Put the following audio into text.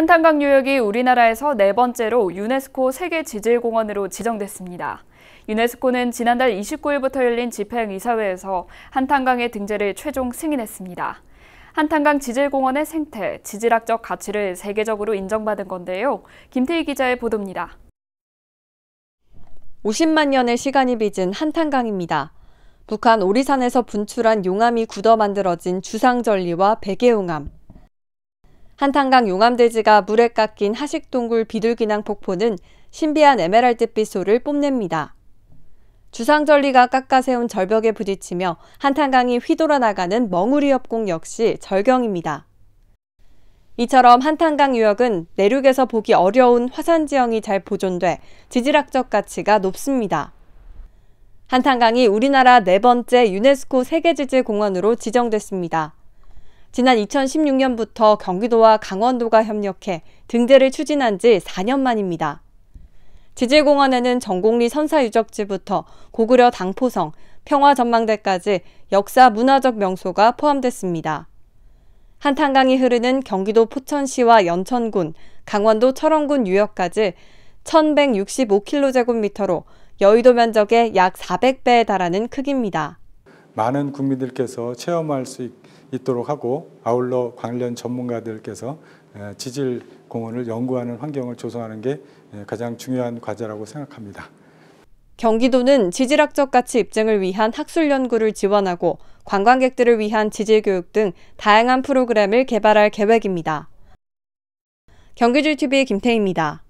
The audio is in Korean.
한탄강 유역이 우리나라에서 네 번째로 유네스코 세계 지질공원으로 지정됐습니다. 유네스코는 지난달 29일부터 열린 집행이사회에서 한탄강의 등재를 최종 승인했습니다. 한탄강 지질공원의 생태, 지질학적 가치를 세계적으로 인정받은 건데요. 김태희 기자의 보도입니다. 50만 년의 시간이 빚은 한탄강입니다. 북한 오리산에서 분출한 용암이 굳어 만들어진 주상절리와 백예용암, 한탄강 용암돼지가 물에 깎인 하식동굴 비둘기낭 폭포는 신비한 에메랄드빛 소를 뽐냅니다. 주상절리가 깎아 세운 절벽에 부딪히며 한탄강이 휘돌아 나가는 멍우리 협곡 역시 절경입니다. 이처럼 한탄강 유역은 내륙에서 보기 어려운 화산 지형이 잘 보존돼 지질학적 가치가 높습니다. 한탄강이 우리나라 네 번째 유네스코 세계지질공원으로 지정됐습니다. 지난 2016년부터 경기도와 강원도가 협력해 등재를 추진한 지 4년 만입니다. 지질공원에는 전곡리 선사유적지부터 고구려 당포성, 평화전망대까지 역사 문화적 명소가 포함됐습니다. 한탄강이 흐르는 경기도 포천시와 연천군, 강원도 철원군 유역까지 1165km제곱미터로 여의도 면적의 약 400배에 달하는 크기입니다. 많은 국민들께서 체험할 수 있게 있도록 하고 아울러 관련 전문가들께서 지질 공원을 연구하는 환경을 조성하는 게 가장 중요한 과제라고 생각합니다. 경기도는 지질학적 가치 입증을 위한 학술 연구를 지원하고 관광객들을 위한 지질 교육 등 다양한 프로그램을 개발할 계획입니다. 경기줄 TV 김태입니다.